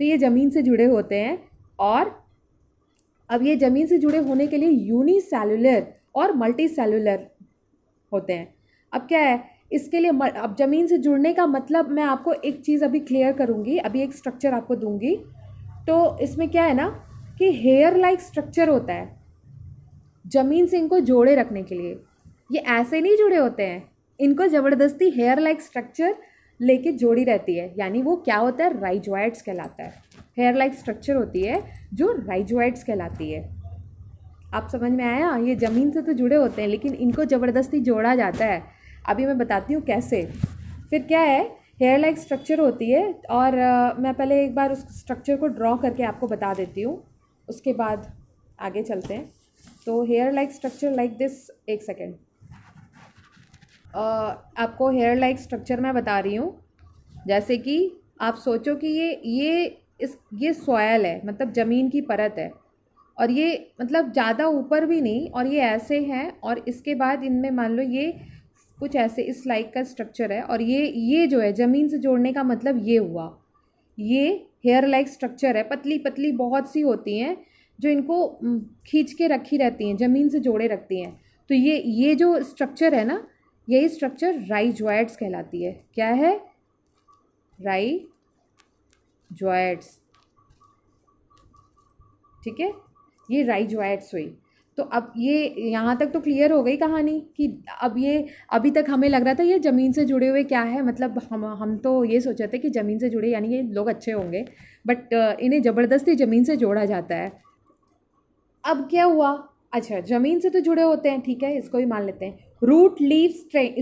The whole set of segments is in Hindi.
तो ये ज़मीन से जुड़े होते हैं और अब ये ज़मीन से जुड़े होने के लिए यूनिसेलुलर और मल्टी सेलुलर होते हैं अब क्या है इसके लिए अब ज़मीन से जुड़ने का मतलब मैं आपको एक चीज़ अभी क्लियर करूँगी अभी एक स्ट्रक्चर आपको दूँगी तो इसमें क्या है ना कि हेयर लाइक स्ट्रक्चर होता है ज़मीन से इनको जोड़े रखने के लिए ये ऐसे नहीं जुड़े होते हैं इनको ज़बरदस्ती हेयर लाइक स्ट्रक्चर लेके जोड़ी रहती है यानी वो क्या होता है राइजोइड्स कहलाता है हेयर लाइक स्ट्रक्चर होती है जो राइजोइड्स कहलाती है आप समझ में आया ये ज़मीन से तो जुड़े होते हैं लेकिन इनको ज़बरदस्ती जोड़ा जाता है अभी मैं बताती हूँ कैसे फिर क्या है हेयर लाइक स्ट्रक्चर होती है और आ, मैं पहले एक बार उस स्ट्रक्चर को ड्रॉ करके आपको बता देती हूँ उसके बाद आगे चलते हैं तो hair like structure like this एक सेकेंड आपको हेयर लाइक स्ट्रक्चर मैं बता रही हूँ जैसे कि आप सोचो कि ये ये इस ये सॉयल है मतलब ज़मीन की परत है और ये मतलब ज़्यादा ऊपर भी नहीं और ये ऐसे हैं और इसके बाद इनमें मान लो ये कुछ ऐसे इस लाइक का स्ट्रक्चर है और ये ये जो है ज़मीन से जोड़ने का मतलब ये हुआ ये हेयर लाइक स्ट्रक्चर है पतली पतली बहुत सी होती हैं जो इनको खींच के रखी रहती हैं ज़मीन से जोड़े रखती हैं तो ये ये जो स्ट्रक्चर है ना यही स्ट्रक्चर राइजॉइड्स कहलाती है क्या है राइजॉइड्स ठीक है ये राइजॉइड्स हुई तो अब ये यहाँ तक तो क्लियर हो गई कहानी कि अब ये अभी तक हमें लग रहा था ये ज़मीन से जुड़े हुए क्या है मतलब हम हम तो ये सोचे थे कि ज़मीन से जुड़े यानी ये लोग अच्छे होंगे बट इन्हें ज़बरदस्ती ज़मीन से जोड़ा जाता है अब क्या हुआ अच्छा ज़मीन से तो जुड़े होते हैं ठीक है इसको ही मान लेते हैं रूट लीव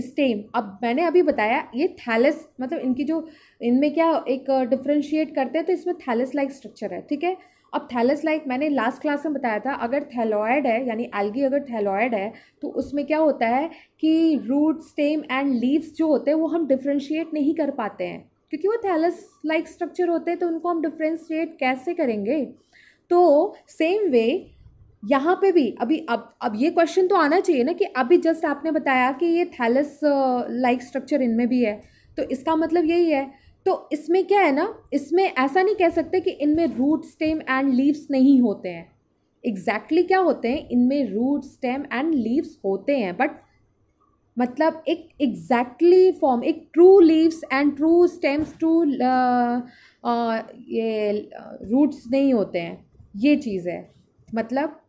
स्टेम अब मैंने अभी बताया ये थैलस मतलब इनकी जो इनमें क्या एक डिफ्रेंशिएट करते हैं तो इसमें थैलस लाइक स्ट्रक्चर है ठीक है अब थैलस लाइक मैंने लास्ट क्लास में बताया था अगर थैलॉयड है यानी एल्गी अगर थैलॉयड है तो उसमें क्या होता है कि रूट स्टेम एंड लीव्स जो होते हैं वो हम डिफ्रेंशिएट नहीं कर पाते हैं क्योंकि वो थैलस लाइक स्ट्रक्चर होते हैं तो उनको हम डिफ्रेंशिएट कैसे करेंगे तो सेम वे यहाँ पे भी अभी अब अब ये क्वेश्चन तो आना चाहिए ना कि अभी जस्ट आपने बताया कि ये थैलस लाइक स्ट्रक्चर इनमें भी है तो इसका मतलब यही है तो इसमें क्या है ना इसमें ऐसा नहीं कह सकते कि इनमें रूट स्टेम एंड लीव्स नहीं होते हैं एग्जैक्टली exactly क्या होते हैं इनमें रूट स्टेम एंड लीव्स होते हैं बट मतलब एक एग्जैक्टली फॉर्म एक true leaves and true stems true ये रूट्स नहीं होते हैं ये चीज़ है मतलब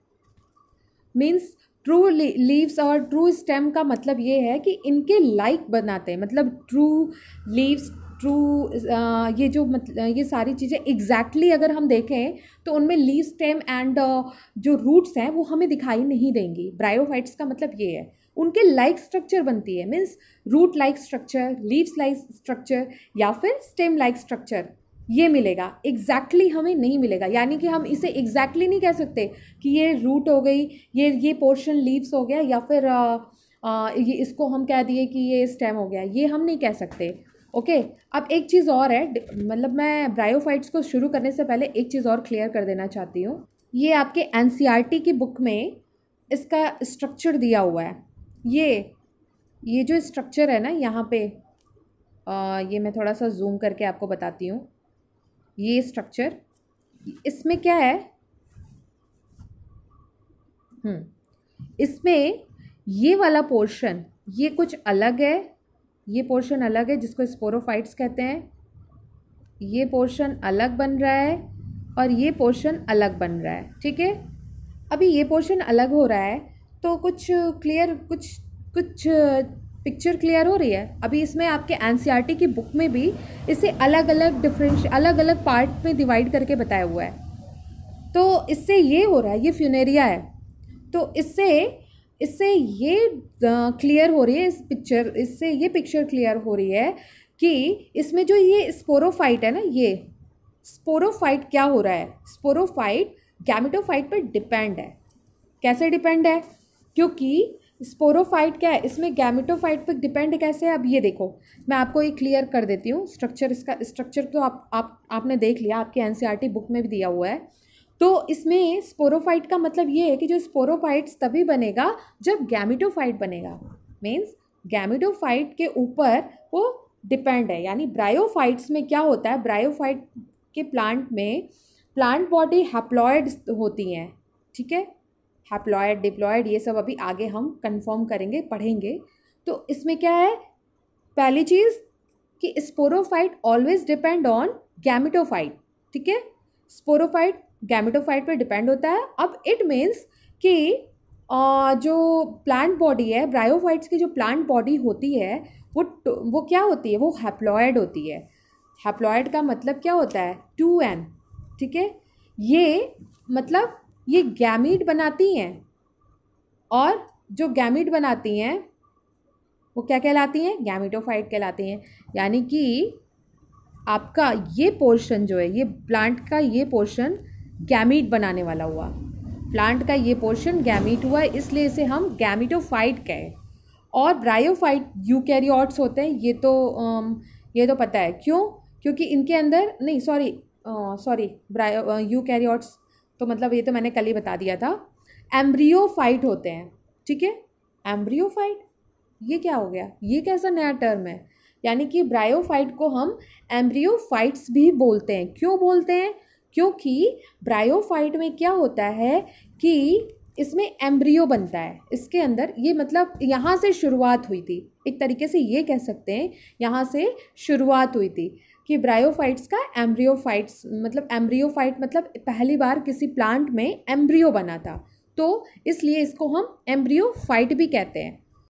मीन्स ट्रू लीव्स और ट्रू स्टेम का मतलब ये है कि इनके लाइक बनाते हैं मतलब ट्रू लीव्स ट्रू ये जो मतलब ये सारी चीज़ें एग्जैक्टली exactly अगर हम देखें तो उनमें लीव स्टेम एंड जो रूट्स हैं वो हमें दिखाई नहीं देंगी ब्रायोफाइट्स का मतलब ये है उनके लाइक like स्ट्रक्चर बनती है means root like structure leaves like structure या फिर स्टेम लाइक स्ट्रक्चर ये मिलेगा एग्जैक्टली exactly हमें नहीं मिलेगा यानी कि हम इसे एग्जैक्टली exactly नहीं कह सकते कि ये रूट हो गई ये ये पोर्शन लीव्स हो गया या फिर आ, आ, ये इसको हम कह दिए कि ये स्टेम हो गया ये हम नहीं कह सकते ओके okay, अब एक चीज़ और है मतलब मैं ब्रायोफाइट्स को शुरू करने से पहले एक चीज़ और क्लियर कर देना चाहती हूँ ये आपके एन e की बुक में इसका स्ट्रक्चर दिया हुआ है ये ये जो स्ट्रक्चर है ना यहाँ पे आ, ये मैं थोड़ा सा जूम करके आपको बताती हूँ ये स्ट्रक्चर इसमें क्या है हम्म, इसमें ये वाला पोर्शन ये कुछ अलग है ये पोर्शन अलग है जिसको स्पोरोफाइट्स कहते हैं ये पोर्शन अलग बन रहा है और ये पोर्शन अलग बन रहा है ठीक है अभी ये पोर्शन अलग हो रहा है तो कुछ क्लियर कुछ कुछ पिक्चर क्लियर हो रही है अभी इसमें आपके एन e की बुक में भी इसे अलग अलग डिफरेंश अलग अलग पार्ट में डिवाइड करके बताया हुआ है तो इससे ये हो रहा है ये फ्यूनेरिया है तो इससे इससे ये क्लियर हो रही है इस पिक्चर इससे ये पिक्चर क्लियर हो रही है कि इसमें जो ये स्पोरोफाइट है ना ये स्पोरोफाइट क्या हो रहा है स्पोरोफाइट गैमिटोफाइट पर डिपेंड है कैसे डिपेंड है क्योंकि स्पोरोफाइट क्या है इसमें गैमेटोफाइट पर डिपेंड कैसे है अब ये देखो मैं आपको ये क्लियर कर देती हूँ स्ट्रक्चर इसका स्ट्रक्चर तो आप आप आपने देख लिया आपके एनसीईआरटी बुक e में भी दिया हुआ है तो इसमें स्पोरोफाइट का मतलब ये है कि जो स्पोरोफाइट्स तभी बनेगा जब गैमिटोफाइट बनेगा मीन्स गैमिटोफाइट के ऊपर वो डिपेंड है यानी ब्रायोफाइट्स में क्या होता है ब्रायोफाइट के प्लांट में प्लांट बॉडी हैप्लॉयड्स होती हैं ठीक है हैप्लॉयड डिप्लॉयड ये सब अभी आगे हम कन्फर्म करेंगे पढ़ेंगे तो इसमें क्या है पहली चीज़ कि sporophyte always depend on gametophyte ठीक है स्पोरोफाइट गैमिटोफाइट पर डिपेंड होता है अब इट मीन्स कि जो प्लांट बॉडी है ब्रायोफाइट्स की जो प्लांट बॉडी होती है वो तो, वो क्या होती है वो हैप्लॉयड होती है हैप्लॉयड का मतलब क्या होता है टू एम ठीक है ये मतलब ये गैमीट बनाती हैं और जो गैमिट बनाती हैं वो क्या कहलाती हैं गैमिटोफाइट कहलाती हैं यानी कि आपका ये पोर्शन जो है ये प्लांट का ये पोर्शन गैमिट बनाने वाला हुआ प्लांट का ये पोर्शन गैमिट हुआ है इसलिए इसे हम गैमिटोफाइट कहें और ब्रायोफाइट यूकैरियोट्स होते हैं ये तो ये तो पता है क्यों क्योंकि इनके अंदर नहीं सॉरी सॉरी ब्रायो यूकैरियोट्स तो मतलब ये तो मैंने कल ही बता दिया था एम्ब्रियोफाइट होते हैं ठीक है एम्ब्रियोफाइट ये क्या हो गया ये कैसा नया टर्म है यानी कि ब्रायोफाइट को हम एम्ब्रियोफाइट्स भी बोलते हैं क्यों बोलते हैं क्योंकि ब्रायोफाइट में क्या होता है कि इसमें एम्ब्रियो बनता है इसके अंदर ये मतलब यहाँ से शुरुआत हुई थी एक तरीके से ये कह सकते हैं यहाँ से शुरुआत हुई थी कि ब्रायोफाइट्स का एम्ब्रियोफाइट्स मतलब एम्ब्रियोफाइट मतलब पहली बार किसी प्लांट में एम्ब्रियो बना था तो इसलिए इसको हम एम्ब्रियोफाइट भी कहते हैं